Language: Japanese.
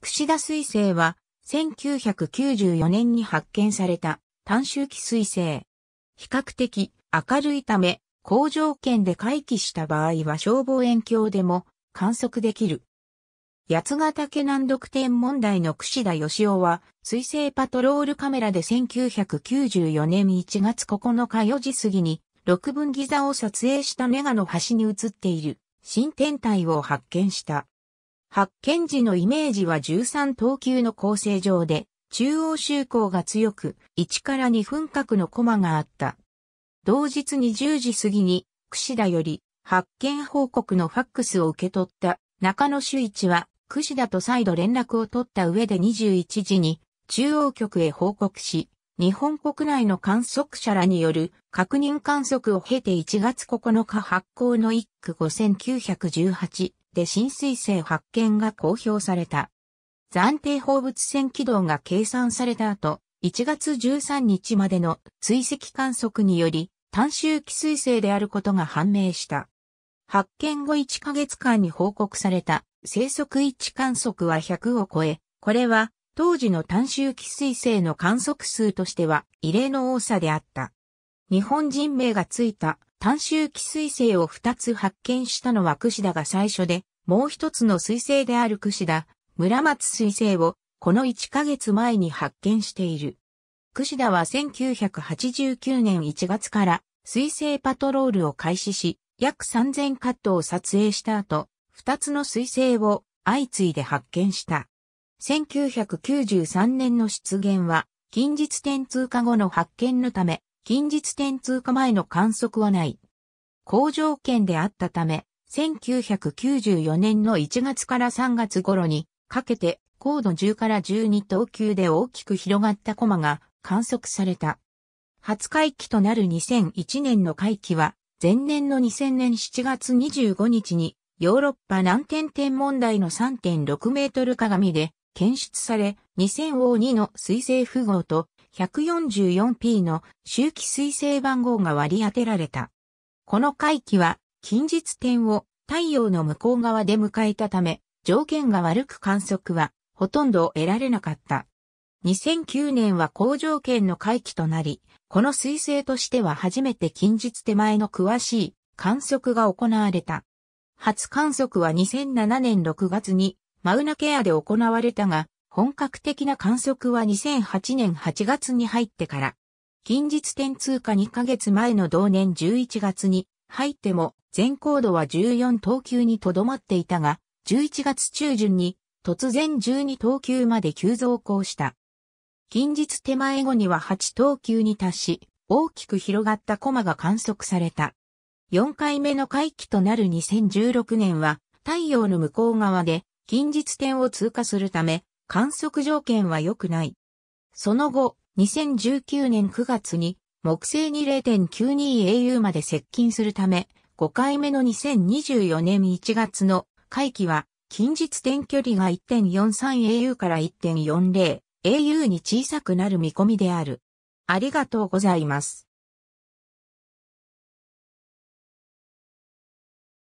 串田水星は、1994年に発見された単周期水星。比較的明るいため、好条件で回帰した場合は消防遠鏡でも観測できる。八ヶ岳難読天問題の串田義雄は、水星パトロールカメラで1994年1月9日4時過ぎに、六分ギザを撮影したメガの端に映っている新天体を発見した。発見時のイメージは13等級の構成上で、中央集光が強く、1から2分角のコマがあった。同日20時過ぎに、串田より、発見報告のファックスを受け取った中野周一は、串田と再度連絡を取った上で21時に、中央局へ報告し、日本国内の観測者らによる確認観測を経て1月9日発行の1区5918って浸水性発見が公表された。暫定放物線軌道が計算された後、1月13日までの追跡観測により、単周期水星であることが判明した。発見後1ヶ月間に報告された生息位置観測は100を超え、これは当時の単周期水星の観測数としては異例の多さであった。日本人名がついた単周期彗星を二つ発見したのは櫛田が最初で、もう一つの彗星である櫛田、村松彗星を、この1ヶ月前に発見している。櫛田は1989年1月から、彗星パトロールを開始し、約3000カットを撮影した後、二つの彗星を相次いで発見した。1993年の出現は、近日点通過後の発見のため、近日点通過前の観測はない。好条件であったため、1994年の1月から3月頃にかけて高度10から12等級で大きく広がったコマが観測された。初回帰となる2001年の回帰は、前年の2000年7月25日に、ヨーロッパ南天天問題の3.6メートル鏡で検出され、2002の水星符号と 144P の周期彗星番号が割り当てられた。この回帰は近日点を太陽の向こう側で迎えたため、条件が悪く観測はほとんど得られなかった。2009年は好条件の回帰となり、この彗星としては初めて近日手前の詳しい観測が行われた。初観測は2007年6月にマウナケアで行われたが、本格的な観測は2008年8月に入ってから、近日点通過2ヶ月前の同年11月に入っても全高度は14等級にとどまっていたが、11月中旬に突然12等級まで急増降した。近日手前後には8等級に達し、大きく広がったコマが観測された。4回目の回帰となる2016年は、太陽の向こう側で近日点を通過するため、観測条件は良くない。その後、2019年9月に木星に 0.92au まで接近するため、5回目の2024年1月の回帰は、近日点距離が 1.43au から 1.40au に小さくなる見込みである。ありがとうございます。